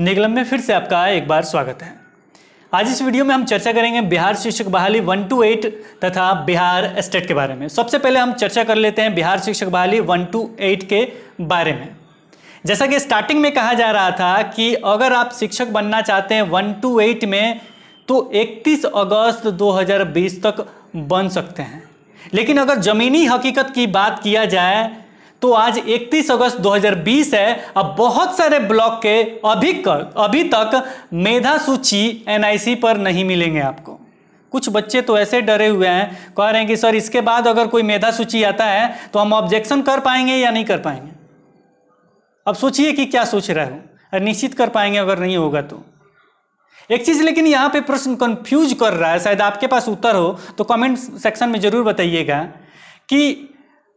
निगलम में फिर से आपका एक बार स्वागत है आज इस वीडियो में हम चर्चा करेंगे बिहार शिक्षक बहाली वन टू एट तथा बिहार स्टेट के बारे में सबसे पहले हम चर्चा कर लेते हैं बिहार शिक्षक बहाली वन टू एट के बारे में जैसा कि स्टार्टिंग में कहा जा रहा था कि अगर आप शिक्षक बनना चाहते हैं वन टू एट में तो इकतीस अगस्त दो तक बन सकते हैं लेकिन अगर ज़मीनी हकीकत की बात किया जाए तो आज 31 अगस्त 2020 है अब बहुत सारे ब्लॉक के अभी अभी तक मेधा सूची एनआईसी पर नहीं मिलेंगे आपको कुछ बच्चे तो ऐसे डरे हुए हैं कह रहे हैं कि सर इसके बाद अगर कोई मेधा सूची आता है तो हम ऑब्जेक्शन कर पाएंगे या नहीं कर पाएंगे अब सोचिए कि क्या सोच रहे हो और निश्चित कर पाएंगे अगर नहीं होगा तो एक चीज लेकिन यहाँ पे प्रश्न कंफ्यूज कर रहा है शायद आपके पास उत्तर हो तो कमेंट सेक्शन में जरूर बताइएगा कि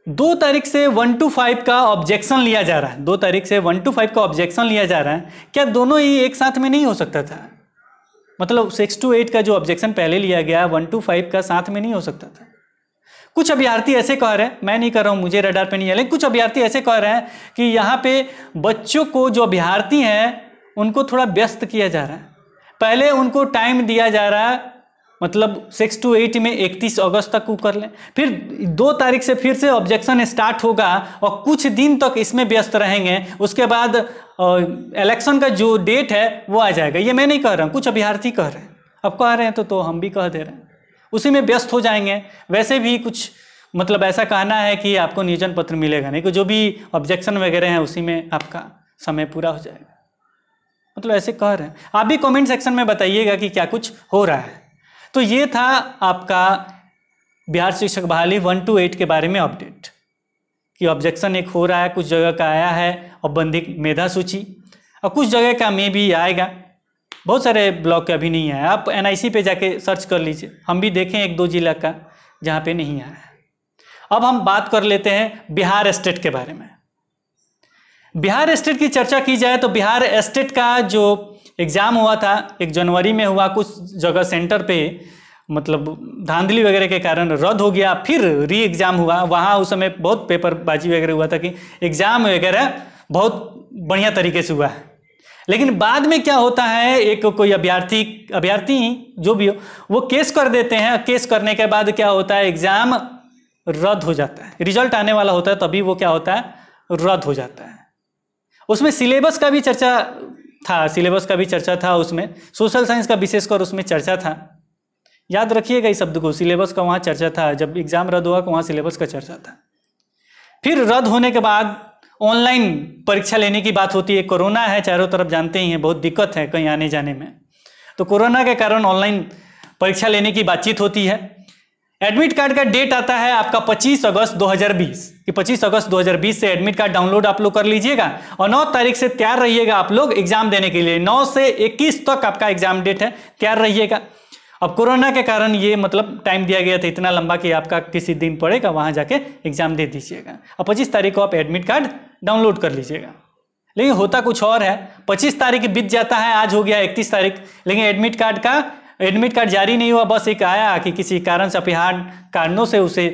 दो तारीख से वन टू फाइव का ऑब्जेक्शन लिया जा रहा है दो तारीख से वन टू फाइव का ऑब्जेक्शन लिया जा रहा है क्या दोनों ही एक साथ में नहीं हो सकता था मतलब सिक्स टू एट का जो ऑब्जेक्शन पहले लिया गया वन टू फाइव का साथ में नहीं हो सकता था कुछ अभ्यर्थी ऐसे कह रहे हैं मैं नहीं कर रहा हूँ मुझे रडार पे नहीं है कुछ अभ्यार्थी ऐसे कह रहे हैं कि यहाँ पे बच्चों को जो अभ्यार्थी हैं उनको थोड़ा व्यस्त किया जा रहा है पहले उनको टाइम दिया जा रहा है मतलब सिक्स टू एट में इकतीस अगस्त तक वो कर लें फिर दो तारीख से फिर से ऑब्जेक्शन स्टार्ट होगा और कुछ दिन तक इसमें व्यस्त रहेंगे उसके बाद इलेक्शन का जो डेट है वो आ जाएगा ये मैं नहीं कह रहा हूँ कुछ अभ्यर्थी कह रहे हैं अब कह रहे हैं तो, तो हम भी कह दे रहे हैं उसी में व्यस्त हो जाएंगे वैसे भी कुछ मतलब ऐसा कहना है कि आपको नियोजन पत्र मिलेगा नहीं कि जो भी ऑब्जेक्शन वगैरह हैं उसी में आपका समय पूरा हो जाएगा मतलब ऐसे कह रहे हैं आप भी कमेंट सेक्शन में बताइएगा कि क्या कुछ हो रहा है तो ये था आपका बिहार शिक्षक बहाली वन टू एट के बारे में अपडेट कि ऑब्जेक्शन एक हो रहा है कुछ जगह का आया है और बंदी मेधा सूची और कुछ जगह का मे भी आएगा बहुत सारे ब्लॉक के अभी नहीं आए आप एन पे जाके सर्च कर लीजिए हम भी देखें एक दो जिला का जहाँ पे नहीं आया अब हम बात कर लेते हैं बिहार स्टेट के बारे में बिहार स्टेट की चर्चा की जाए तो बिहार स्टेट का जो एग्ज़ाम हुआ था एक जनवरी में हुआ कुछ जगह सेंटर पे मतलब धांधली वगैरह के कारण रद्द हो गया फिर री एग्ज़ाम हुआ वहाँ उस समय बहुत पेपरबाजी वगैरह हुआ था कि एग्ज़ाम वगैरह बहुत बढ़िया तरीके से हुआ है लेकिन बाद में क्या होता है एक कोई अभ्यर्थी अभ्यर्थी जो भी हो वो केस कर देते हैं केस करने के बाद क्या होता है एग्ज़ाम रद्द हो जाता है रिजल्ट आने वाला होता है तभी वो क्या होता है रद्द हो जाता है उसमें सिलेबस का भी चर्चा था सिलेबस का भी चर्चा था उसमें सोशल साइंस का विशेषकर उसमें चर्चा था याद रखिएगा इस शब्द को सिलेबस का वहाँ चर्चा था जब एग्जाम रद्द हुआ तो वहाँ सिलेबस का चर्चा था फिर रद्द होने के बाद ऑनलाइन परीक्षा लेने की बात होती है कोरोना है चारों तरफ जानते ही हैं बहुत दिक्कत है कहीं आने जाने में तो कोरोना के कारण ऑनलाइन परीक्षा लेने की बातचीत होती है एडमिट कार्ड का डेट आता है आपका 25 अगस्त 2020 कि 25 अगस्त 2020 से एडमिट कार्ड डाउनलोड आप लोग कर लीजिएगा और 9 तारीख से तैयार रहिएगा आप लोग एग्जाम देने के लिए 9 से 21 तक आपका एग्जाम डेट है तैयार रहिएगा अब कोरोना के कारण ये मतलब टाइम दिया गया था इतना लंबा कि आपका किसी दिन पड़ेगा वहां जाके एग्जाम दे दीजिएगा और पच्चीस तारीख को आप एडमिट कार्ड डाउनलोड कर लीजिएगा लेकिन होता कुछ और है पच्चीस तारीख बीत जाता है आज हो गया इकतीस तारीख लेकिन एडमिट कार्ड का एडमिट कार्ड जारी नहीं हुआ बस एक आया कि किसी कारण से अपरिहार कारणों से उसे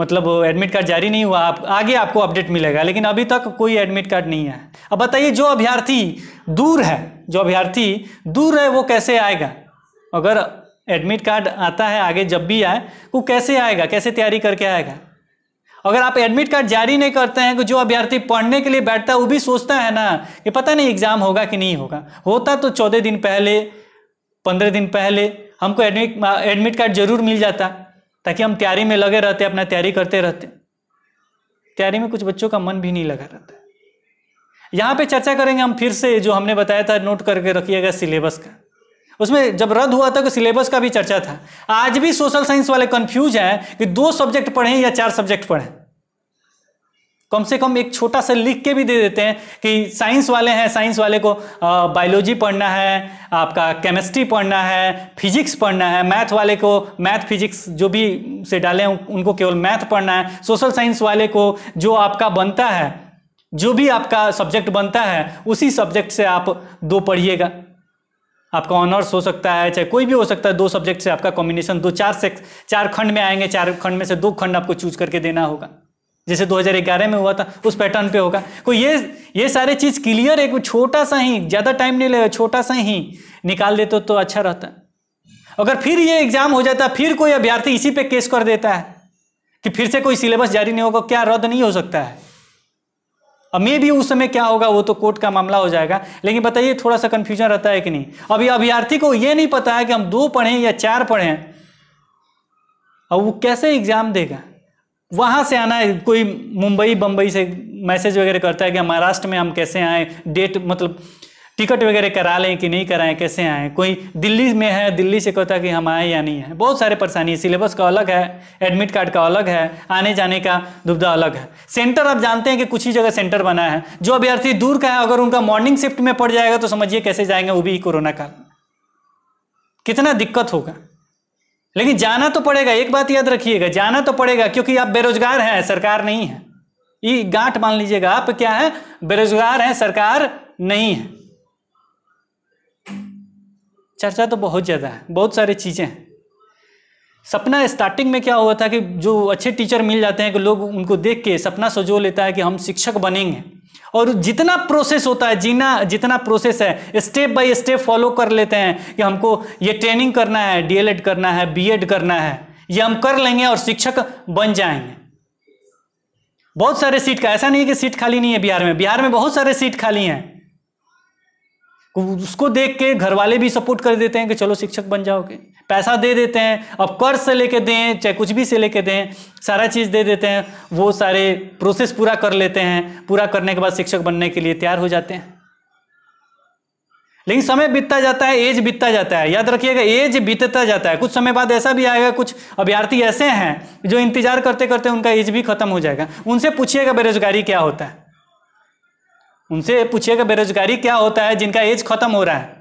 मतलब एडमिट कार्ड जारी नहीं हुआ आप आगे आपको अपडेट मिलेगा लेकिन अभी तक कोई एडमिट कार्ड नहीं है अब बताइए जो अभ्यर्थी दूर है जो अभ्यर्थी दूर है वो कैसे आएगा अगर एडमिट कार्ड आता है आगे जब भी आए वो कैसे आएगा कैसे तैयारी करके आएगा अगर आप एडमिट कार्ड जारी नहीं करते हैं तो जो अभ्यर्थी पढ़ने के लिए बैठता है वो भी सोचता है ना कि पता नहीं एग्ज़ाम होगा कि नहीं होगा होता तो चौदह दिन पहले पंद्रह दिन पहले हमको एडमिट एडमिट कार्ड जरूर मिल जाता ताकि हम तैयारी में लगे रहते अपना तैयारी करते रहते तैयारी में कुछ बच्चों का मन भी नहीं लगा रहता यहाँ पे चर्चा करेंगे हम फिर से जो हमने बताया था नोट करके रखिएगा सिलेबस का उसमें जब रद्द हुआ था तो सिलेबस का भी चर्चा था आज भी सोशल साइंस वाले कन्फ्यूज हैं कि दो सब्जेक्ट पढ़ें या चार सब्जेक्ट पढ़ें कम से कम एक छोटा सा लिख के भी दे देते हैं कि साइंस वाले हैं साइंस वाले को बायोलॉजी पढ़ना है आपका केमिस्ट्री पढ़ना है फिजिक्स पढ़ना है मैथ वाले को मैथ फिजिक्स जो भी से डालें उनको केवल मैथ पढ़ना है सोशल साइंस वाले को जो आपका बनता है जो भी आपका सब्जेक्ट बनता है उसी सब्जेक्ट से आप दो पढ़िएगा आपका ऑनर्स हो सकता है चाहे कोई भी हो सकता है दो सब्जेक्ट से आपका कॉम्बिनेशन दो चार से चार खंड में आएंगे चार खंड में से दो खंड आपको चूज करके देना होगा जैसे 2011 में हुआ था उस पैटर्न पे होगा कोई ये ये सारे चीज़ क्लियर एक छोटा सा ही ज़्यादा टाइम नहीं लगेगा छोटा सा ही निकाल देते तो अच्छा रहता है अगर फिर ये एग्जाम हो जाता फिर कोई अभ्यर्थी इसी पे केस कर देता है कि फिर से कोई सिलेबस जारी नहीं होगा क्या रद्द नहीं हो सकता है अब मे भी उस समय क्या होगा वो तो कोर्ट का मामला हो जाएगा लेकिन बताइए थोड़ा सा कन्फ्यूजन रहता है कि नहीं अब ये अभ्यर्थी को ये नहीं पता है कि हम दो पढ़ें या चार पढ़ें अब वो कैसे एग्जाम देगा वहाँ से आना है कोई मुंबई बम्बई से मैसेज वगैरह करता है कि महाराष्ट्र में हम कैसे आएँ डेट मतलब टिकट वगैरह करा लें कि नहीं कराएं कैसे आएँ कोई दिल्ली में है दिल्ली से कहता है कि हम आए या नहीं है बहुत सारे परेशानी है सिलेबस का अलग है एडमिट कार्ड का अलग है आने जाने का दुविधा अलग है सेंटर आप जानते हैं कि कुछ ही जगह सेंटर बना है जो अभ्यर्थी दूर का है अगर उनका मॉर्निंग शिफ्ट में पड़ जाएगा तो समझिए कैसे जाएंगे वो भी कोरोना काल कितना दिक्कत होगा लेकिन जाना तो पड़ेगा एक बात याद रखिएगा जाना तो पड़ेगा क्योंकि आप बेरोजगार हैं सरकार नहीं है ये गांठ मान लीजिएगा आप क्या है बेरोजगार हैं सरकार नहीं है चर्चा तो बहुत ज़्यादा है बहुत सारी चीज़ें हैं सपना स्टार्टिंग में क्या हुआ था कि जो अच्छे टीचर मिल जाते हैं कि लोग उनको देख के सपना सजो लेता है कि हम शिक्षक बनेंगे और जितना प्रोसेस होता है जीना जितना प्रोसेस है स्टेप बाय स्टेप फॉलो कर लेते हैं कि हमको ये ट्रेनिंग करना है डीएलएड करना है बीएड करना है ये हम कर लेंगे और शिक्षक बन जाएंगे बहुत सारे सीट का ऐसा नहीं है कि सीट खाली नहीं है बिहार में बिहार में बहुत सारे सीट खाली हैं उसको देख के घर वाले भी सपोर्ट कर देते हैं कि चलो शिक्षक बन जाओगे पैसा दे देते हैं अब कर्ज से लेके दें चाहे कुछ भी से लेके दें सारा चीज़ दे देते हैं वो सारे प्रोसेस पूरा कर लेते हैं पूरा करने के बाद शिक्षक बनने के लिए तैयार हो जाते हैं लेकिन समय बीतता जाता है एज बीतता जाता है याद रखिएगा एज बीतता जाता है कुछ समय बाद ऐसा भी आएगा कुछ अभ्यार्थी ऐसे हैं जो इंतजार करते करते उनका एज भी खत्म हो जाएगा उनसे पूछिएगा बेरोजगारी क्या होता है उनसे पूछिएगा बेरोजगारी क्या होता है जिनका एज खत्म हो रहा है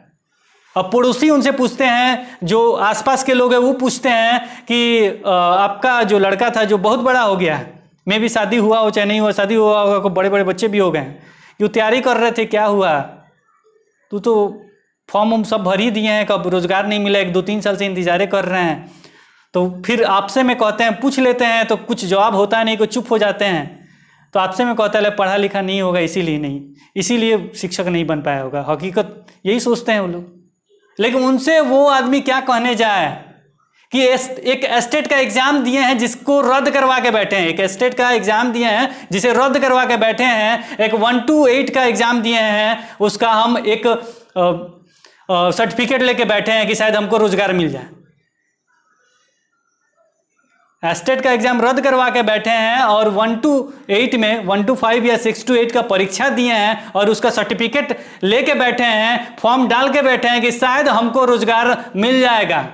अब पड़ोसी उनसे पूछते हैं जो आसपास के लोग हैं वो पूछते हैं कि आपका जो लड़का था जो बहुत बड़ा हो गया है मैं भी शादी हुआ हो चाहे नहीं हुआ शादी हुआ होगा बड़े बड़े बच्चे भी हो गए जो तैयारी कर रहे थे क्या हुआ तू तो फॉर्म हम सब भर ही दिए हैं कब रोज़गार नहीं मिला एक दो तीन साल से इंतजारें कर रहे हैं तो फिर आपसे में कहते हैं पूछ लेते हैं तो कुछ जवाब होता है नहीं को चुप हो जाते हैं तो आपसे में कहता है पढ़ा लिखा नहीं होगा इसीलिए नहीं इसीलिए शिक्षक नहीं बन पाया होगा हकीकत यही सोचते हैं वो लोग लेकिन उनसे वो आदमी क्या कहने जाए कि एक एस्टेट का एग्जाम दिए हैं जिसको रद्द करवा के बैठे हैं एक एस्टेट का एग्जाम दिए हैं जिसे रद्द करवा के बैठे हैं एक वन टू एट का एग्जाम दिए हैं उसका हम एक सर्टिफिकेट लेके बैठे हैं कि शायद हमको रोजगार मिल जाए एस्टेट का एग्जाम रद्द करवा के बैठे हैं और वन टू एट में वन टू फाइव या सिक्स टू एट का परीक्षा दिए हैं और उसका सर्टिफिकेट लेके बैठे हैं फॉर्म डाल के बैठे हैं कि शायद हमको रोजगार मिल जाएगा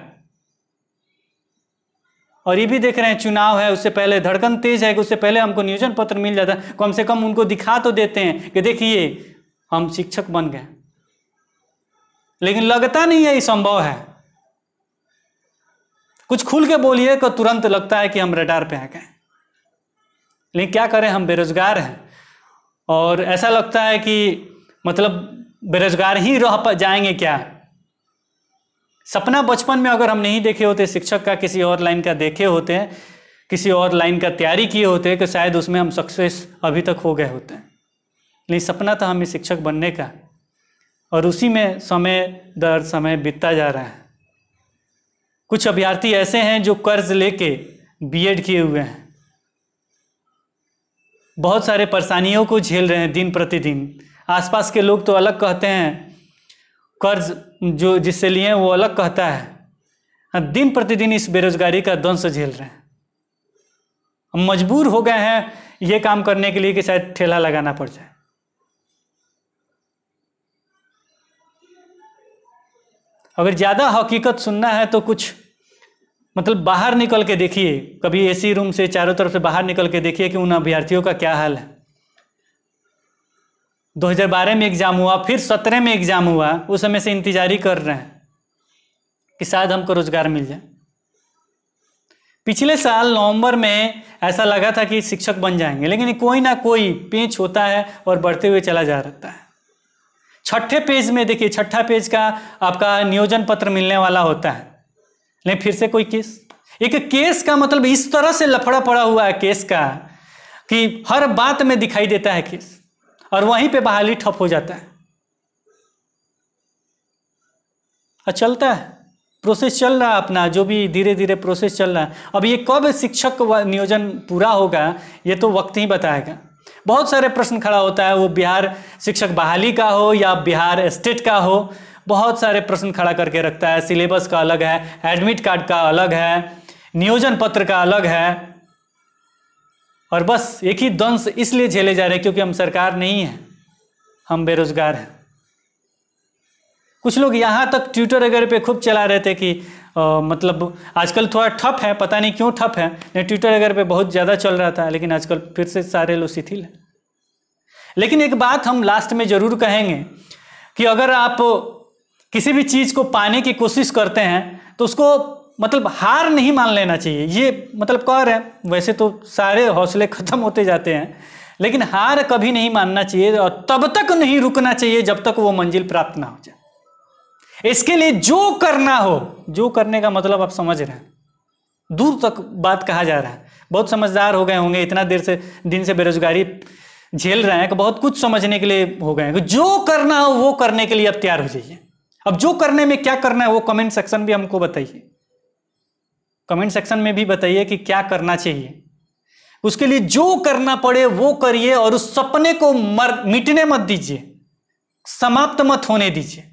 और ये भी देख रहे हैं चुनाव है उससे पहले धड़कन तेज है कि उससे पहले हमको नियोजन पत्र मिल जाता है कम से कम उनको दिखा तो देते हैं कि देखिए हम शिक्षक बन गए लेकिन लगता नहीं है ये संभव है कुछ खुल के बोलिए तो तुरंत लगता है कि हम रडार पे आ गए लेकिन क्या करें हम बेरोजगार हैं और ऐसा लगता है कि मतलब बेरोजगार ही रह जाएंगे क्या सपना बचपन में अगर हम नहीं देखे होते शिक्षक का किसी और लाइन का देखे होते हैं किसी और लाइन का तैयारी किए होते हैं तो कि शायद उसमें हम सक्सेस अभी तक हो गए होते हैं लेकिन सपना था हमें शिक्षक बनने का और उसी में समय दर समय बीतता जा रहा है कुछ अभ्यर्थी ऐसे हैं जो कर्ज लेके बीएड किए हुए हैं बहुत सारे परेशानियों को झेल रहे हैं दिन प्रतिदिन आसपास के लोग तो अलग कहते हैं कर्ज जो जिससे लिए हैं वो अलग कहता है दिन प्रतिदिन इस बेरोजगारी का दंश झेल रहे हैं मजबूर हो गए हैं ये काम करने के लिए कि शायद ठेला लगाना पड़ जाए अगर ज़्यादा हकीकत सुनना है तो कुछ मतलब बाहर निकल के देखिए कभी एसी रूम से चारों तरफ से बाहर निकल के देखिए कि उन अभ्यर्थियों का क्या हाल है 2012 में एग्ज़ाम हुआ फिर 17 में एग्ज़ाम हुआ उस समय से इंतजारी कर रहे हैं कि शायद हमको रोज़गार मिल जाए पिछले साल नवंबर में ऐसा लगा था कि शिक्षक बन जाएंगे लेकिन कोई ना कोई पेंच होता है और बढ़ते हुए चला जा रहता है छठे पेज में देखिए छठा पेज का आपका नियोजन पत्र मिलने वाला होता है नहीं फिर से कोई केस एक केस का मतलब इस तरह से लफड़ा पड़ा हुआ है केस का कि हर बात में दिखाई देता है केस और वहीं पे बहाली ठप हो जाता है और चलता है प्रोसेस चल रहा है अपना जो भी धीरे धीरे प्रोसेस चल रहा है अब ये कब शिक्षक नियोजन पूरा होगा ये तो वक्त ही बताएगा बहुत सारे प्रश्न खड़ा होता है वो बिहार शिक्षक बहाली का हो या बिहार स्टेट का हो बहुत सारे प्रश्न खड़ा करके रखता है सिलेबस का अलग है एडमिट कार्ड का अलग है नियोजन पत्र का अलग है और बस एक ही द्वंस इसलिए झेले जा रहे हैं क्योंकि हम सरकार नहीं है हम बेरोजगार हैं कुछ लोग यहाँ तक ट्विटर वगैरह पे खूब चला रहे थे कि आ, मतलब आजकल थोड़ा ठप है पता नहीं क्यों ठप है नहीं ट्विटर अगर पे बहुत ज़्यादा चल रहा था लेकिन आजकल फिर से सारे लोग शिथिल हैं लेकिन एक बात हम लास्ट में ज़रूर कहेंगे कि अगर आप किसी भी चीज़ को पाने की कोशिश करते हैं तो उसको मतलब हार नहीं मान लेना चाहिए ये मतलब रहे हैं वैसे तो सारे हौसले ख़त्म होते जाते हैं लेकिन हार कभी नहीं मानना चाहिए और तब तक नहीं रुकना चाहिए जब तक वो मंजिल प्राप्त ना हो जाए इसके लिए जो करना हो जो करने का मतलब आप समझ रहे हैं दूर तक बात कहा जा रहा है बहुत समझदार हो गए होंगे इतना देर से दिन से बेरोजगारी झेल रहे हैं कि बहुत कुछ समझने के लिए हो गए हैं जो करना हो वो करने के लिए अब तैयार हो जाइए अब जो करने में क्या करना है वो कमेंट सेक्शन भी हमको बताइए कमेंट सेक्शन में भी बताइए कि क्या करना चाहिए उसके लिए जो करना पड़े वो करिए और उस सपने को मर मिटने मत दीजिए समाप्त मत होने दीजिए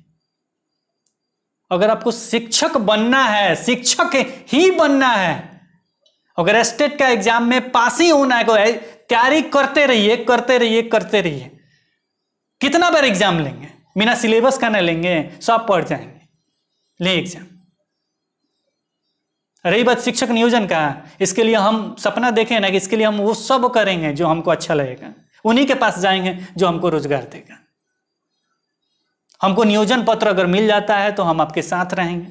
अगर आपको शिक्षक बनना है शिक्षक ही बनना है अगर स्टेट का एग्जाम में पास ही होना है तो तैयारी करते रहिए करते रहिए करते रहिए कितना बार एग्जाम लेंगे बिना सिलेबस का ना लेंगे सब पढ़ जाएंगे ले एग्जाम रही बात शिक्षक नियोजन का इसके लिए हम सपना देखें ना कि इसके लिए हम वो सब करेंगे जो हमको अच्छा लगेगा उन्हीं के पास जाएंगे जो हमको रोजगार देगा हमको नियोजन पत्र अगर मिल जाता है तो हम आपके साथ रहेंगे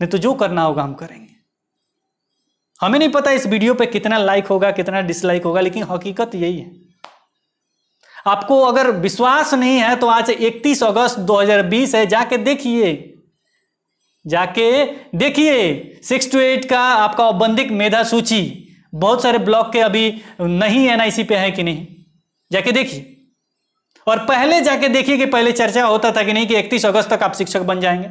नहीं तो जो करना होगा हम करेंगे हमें नहीं पता इस वीडियो पे कितना लाइक होगा कितना डिसलाइक होगा लेकिन हकीकत यही है आपको अगर विश्वास नहीं है तो आज 31 अगस्त 2020 है जाके देखिए जाके देखिए सिक्स टू एट का आपका औबंधिक मेधा सूची बहुत सारे ब्लॉक के अभी नहीं एनआईसी पे है कि नहीं जाके देखिए और पहले जाके देखिए कि पहले चर्चा होता था कि नहीं कि 31 अगस्त तक आप शिक्षक बन जाएंगे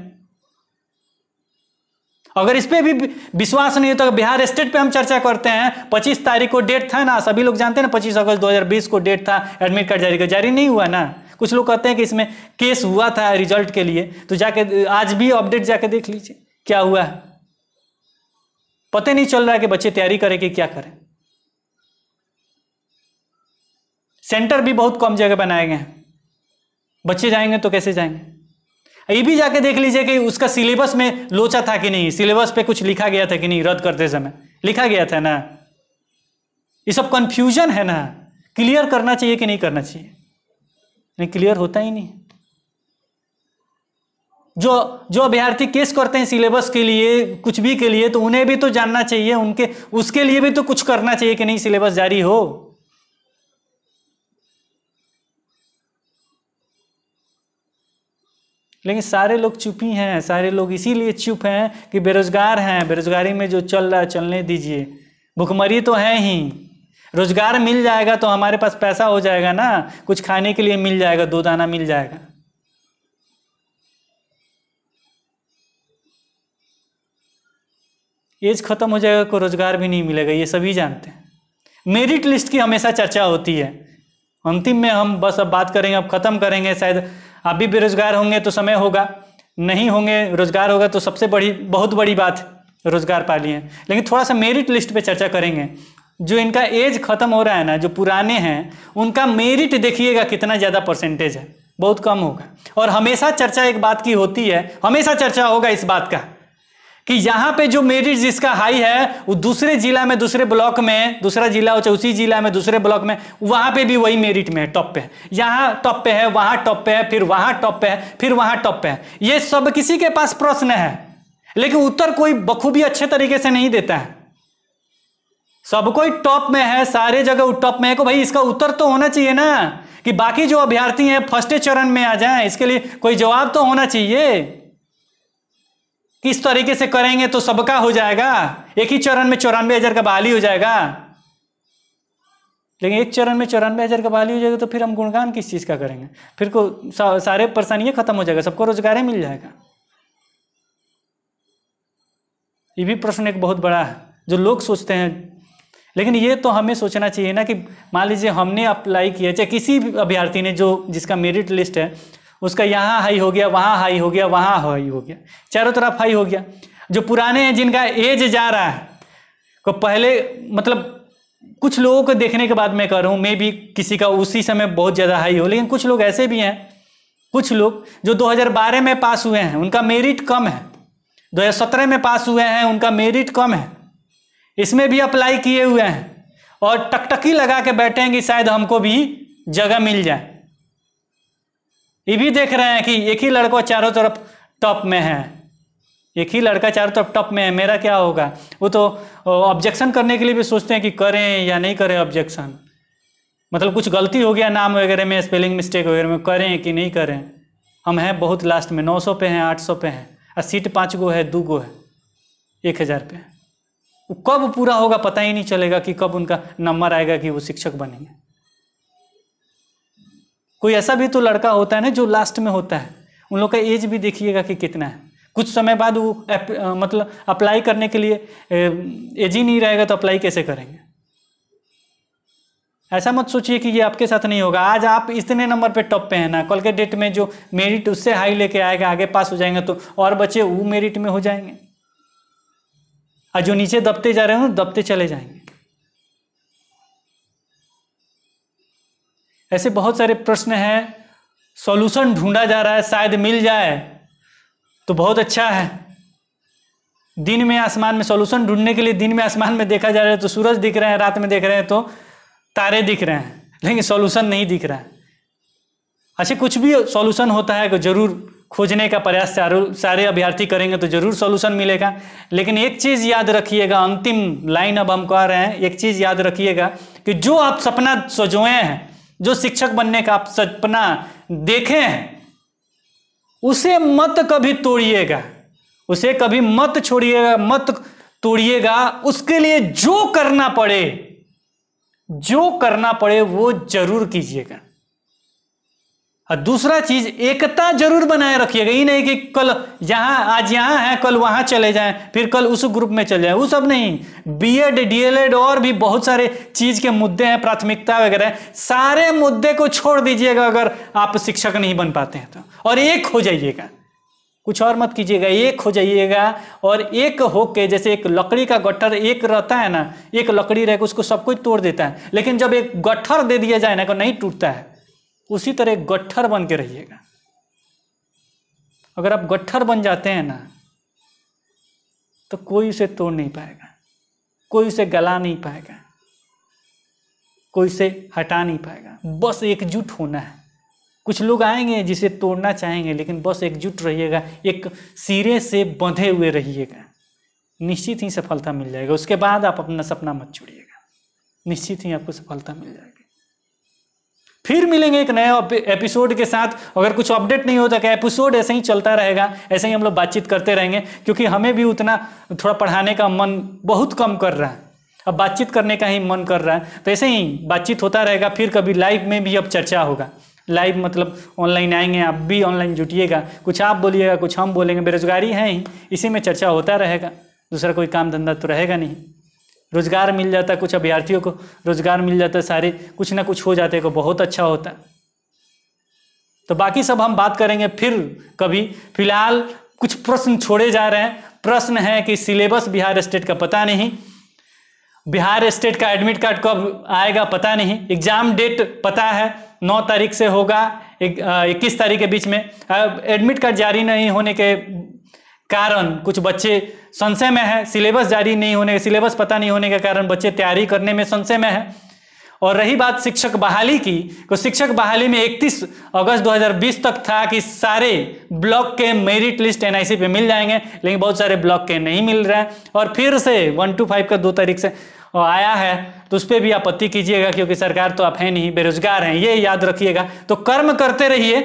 अगर इस पर भी विश्वास नहीं होता तो बिहार स्टेट पे हम चर्चा करते हैं 25 तारीख को डेट था ना सभी लोग जानते हैं ना 25 अगस्त 2020 को डेट था एडमिट कार्ड जारी का जारी नहीं हुआ ना कुछ लोग कहते हैं कि इसमें केस हुआ था रिजल्ट के लिए तो जाके आज भी अपडेट जाके देख लीजिए क्या हुआ है पता नहीं चल रहा है कि बच्चे तैयारी करें कि क्या करें सेंटर भी बहुत कम जगह बनाए गए हैं बच्चे जाएंगे तो कैसे जाएंगे ये भी जाके देख लीजिए कि उसका सिलेबस में लोचा था कि नहीं सिलेबस पे कुछ लिखा गया था कि नहीं रद्द करते समय लिखा गया था ना ये सब कंफ्यूजन है ना क्लियर करना चाहिए कि नहीं करना चाहिए नहीं क्लियर होता ही नहीं जो जो अभ्यर्थी केस करते हैं सिलेबस के लिए कुछ भी के लिए तो उन्हें भी तो जानना चाहिए उनके उसके लिए भी तो कुछ करना चाहिए कि नहीं सिलेबस जारी हो लेकिन सारे लोग चुप ही हैं सारे लोग इसीलिए चुप हैं कि बेरोजगार हैं बेरोजगारी में जो चल रहा है चलने दीजिए भुखमरी तो है ही रोजगार मिल जाएगा तो हमारे पास पैसा हो जाएगा ना कुछ खाने के लिए मिल जाएगा दो दाना मिल जाएगा एज खत्म हो जाएगा को रोजगार भी नहीं मिलेगा ये सभी जानते हैं मेरिट लिस्ट की हमेशा चर्चा होती है अंतिम में हम बस अब बात करेंगे अब ख़त्म करेंगे शायद आप भी बेरोजगार होंगे तो समय होगा नहीं होंगे रोजगार होगा तो सबसे बड़ी बहुत बड़ी बात रोजगार पा लिए लेकिन थोड़ा सा मेरिट लिस्ट पे चर्चा करेंगे जो इनका एज खत्म हो रहा है ना जो पुराने हैं उनका मेरिट देखिएगा कितना ज़्यादा परसेंटेज है बहुत कम होगा और हमेशा चर्चा एक बात की होती है हमेशा चर्चा होगा इस बात का कि यहां पे जो मेरिट जिसका हाई है वो दूसरे जिला में दूसरे ब्लॉक में दूसरा जिला हो चाहे उसी जिला में दूसरे ब्लॉक में वहां पे भी वही मेरिट में है टॉप पे यहां टॉप पे है वहां टॉप पे है फिर वहां टॉप पे है फिर वहां टॉप पे है ये सब किसी के पास प्रश्न है लेकिन उत्तर कोई बखूबी अच्छे तरीके से नहीं देता है सब कोई टॉप में है सारे जगह टॉप में है को भाई इसका उत्तर तो होना चाहिए ना कि बाकी जो अभ्यर्थी हैं फर्स्ट चरण में आ जाएं इसके लिए कोई जवाब तो होना चाहिए किस तरीके से करेंगे तो सबका हो जाएगा एक ही चरण में चौरानवे हजार का बहाली हो जाएगा लेकिन एक चरण में चौरानवे हज़ार का बहाली हो जाएगा तो फिर हम गुणगान किस चीज़ का करेंगे फिर को सारे परेशानियां खत्म हो जाएगा सबको रोजगार ही मिल जाएगा ये भी प्रश्न एक बहुत बड़ा है जो लोग सोचते हैं लेकिन ये तो हमें सोचना चाहिए ना कि मान लीजिए हमने अप्लाई किया चाहे किसी भी अभ्यर्थी ने जो जिसका मेरिट लिस्ट है उसका यहाँ हाई हो गया वहाँ हाई हो गया वहाँ हाई हो गया चारों तरफ हाई हो गया जो पुराने हैं जिनका एज जा रहा है को पहले मतलब कुछ लोगों को देखने के बाद मैं कह रहा हूँ मे भी किसी का उसी समय बहुत ज़्यादा हाई हो लेकिन कुछ लोग ऐसे भी हैं कुछ लोग जो 2012 में पास हुए हैं उनका मेरिट कम है 2017 में पास हुए हैं उनका मेरिट कम है इसमें भी अप्लाई किए हुए हैं और टकटकी लगा के बैठे हैं कि शायद हमको भी जगह मिल जाए ये भी देख रहे हैं कि एक ही लड़का चारों तरफ टॉप में है एक ही लड़का चारों तरफ टॉप में है मेरा क्या होगा वो तो ऑब्जेक्शन करने के लिए भी सोचते हैं कि करें या नहीं करें ऑब्जेक्शन मतलब कुछ गलती हो गया नाम वगैरह में स्पेलिंग मिस्टेक वगैरह में करें कि नहीं करें हम हैं बहुत लास्ट में 900 पे हैं 800 पे हैं और सीट पाँच गो है दो गो है एक हज़ार पे है वो कब पूरा होगा पता ही नहीं चलेगा कि कब उनका नंबर आएगा कि वो शिक्षक बनेंगे कोई ऐसा भी तो लड़का होता है ना जो लास्ट में होता है उन लोग का एज भी देखिएगा कि कितना है कुछ समय बाद वो मतलब अप्लाई करने के लिए एज ही नहीं रहेगा तो अप्लाई कैसे करेंगे ऐसा मत सोचिए कि ये आपके साथ नहीं होगा आज आप इतने नंबर पे टॉप पे हैं ना कल के डेट में जो मेरिट उससे हाई लेके आएगा आगे पास हो जाएंगे तो और बच्चे वो मेरिट में हो जाएंगे और जो नीचे दबते जा रहे हो दबते चले जाएंगे ऐसे बहुत सारे प्रश्न हैं सॉल्यूशन ढूंढा जा रहा है शायद मिल जाए तो बहुत अच्छा है दिन में आसमान में सॉल्यूशन ढूंढने के लिए दिन में आसमान में देखा जा रहा है तो सूरज दिख रहे हैं रात में देख रहे हैं तो तारे दिख रहे हैं लेकिन सॉल्यूशन नहीं दिख रहा है अच्छे कुछ भी सॉल्यूशन होता है जरूर खोजने का प्रयास सारे अभ्यर्थी करेंगे तो जरूर सॉल्यूशन मिलेगा लेकिन एक चीज़ याद रखिएगा अंतिम लाइन अब हम कह रहे हैं एक चीज़ याद रखिएगा कि जो आप सपना सजोए हैं जो शिक्षक बनने का आप सपना देखे हैं उसे मत कभी तोड़िएगा उसे कभी मत छोड़िएगा मत तोड़िएगा उसके लिए जो करना पड़े जो करना पड़े वो जरूर कीजिएगा और दूसरा चीज एकता जरूर बनाए रखिएगा ये नहीं कि कल यहाँ आज यहाँ है कल वहाँ चले जाएं फिर कल उस ग्रुप में चले जाएं वो सब नहीं बीएड डीएलएड और भी बहुत सारे चीज के मुद्दे हैं प्राथमिकता वगैरह सारे मुद्दे को छोड़ दीजिएगा अगर आप शिक्षक नहीं बन पाते हैं तो और एक हो जाइएगा कुछ और मत कीजिएगा एक हो जाइएगा और एक होके जैसे एक लकड़ी का गट्ठर एक रहता है ना एक लकड़ी रहकर उसको सब कुछ तोड़ देता है लेकिन जब एक गट्ठर दे दिया जाए ना तो नहीं टूटता है उसी तरह गट्ठर बन के रहिएगा अगर आप गट्ठर बन जाते हैं ना तो कोई उसे तोड़ नहीं पाएगा कोई उसे गला नहीं पाएगा कोई उसे हटा नहीं पाएगा बस एकजुट होना है कुछ लोग आएंगे जिसे तोड़ना चाहेंगे लेकिन बस एकजुट रहिएगा एक सिरे से बंधे हुए रहिएगा निश्चित ही सफलता मिल जाएगा उसके बाद आप अपना सपना मत छोड़िएगा निश्चित ही आपको सफलता मिल जाएगी फिर मिलेंगे एक नए एपिसोड के साथ अगर कुछ अपडेट नहीं होता क्या एपिसोड ऐसे ही चलता रहेगा ऐसे ही हम लोग बातचीत करते रहेंगे क्योंकि हमें भी उतना थोड़ा पढ़ाने का मन बहुत कम कर रहा है अब बातचीत करने का ही मन कर रहा है तो ऐसे ही बातचीत होता रहेगा फिर कभी लाइव में भी अब चर्चा होगा लाइव मतलब ऑनलाइन आएंगे आप भी ऑनलाइन जुटिएगा कुछ आप बोलिएगा कुछ हम बोलेंगे बेरोजगारी है ही इसी में चर्चा होता रहेगा दूसरा कोई काम धंधा तो रहेगा नहीं रोज़गार मिल जाता है कुछ अभ्यर्थियों को रोज़गार मिल जाता है सारे कुछ ना कुछ हो जाते को बहुत अच्छा होता है तो बाकी सब हम बात करेंगे फिर कभी फिलहाल कुछ प्रश्न छोड़े जा रहे हैं प्रश्न है कि सिलेबस बिहार स्टेट का पता नहीं बिहार स्टेट का एडमिट कार्ड कब आएगा पता नहीं एग्जाम डेट पता है नौ तारीख से होगा इक्कीस तारीख के बीच में एडमिट कार्ड जारी नहीं होने के कारण कुछ बच्चे संशय में है सिलेबस जारी नहीं होने सिलेबस पता नहीं होने के कारण बच्चे तैयारी करने में संशय में है और रही बात शिक्षक बहाली की तो शिक्षक बहाली में 31 अगस्त 2020 तक था कि सारे ब्लॉक के मेरिट लिस्ट एनआईसी पे मिल जाएंगे लेकिन बहुत सारे ब्लॉक के नहीं मिल रहे हैं और फिर से वन टू फाइव का दो तारीख से आया है तो उस पर भी आपत्ति कीजिएगा क्योंकि सरकार तो आप है नहीं बेरोजगार हैं ये याद रखिएगा तो कर्म करते रहिए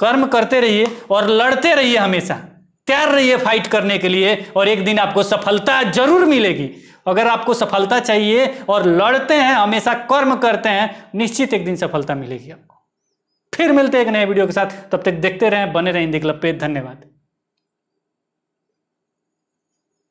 कर्म करते रहिए और लड़ते रहिए हमेशा तैयार रहिए फाइट करने के लिए और एक दिन आपको सफलता जरूर मिलेगी अगर आपको सफलता चाहिए और लड़ते हैं हमेशा कर्म करते हैं निश्चित एक दिन सफलता मिलेगी आपको फिर मिलते हैं एक नए वीडियो के साथ तब तक देखते रहें बने रहें दिग्लप पे धन्यवाद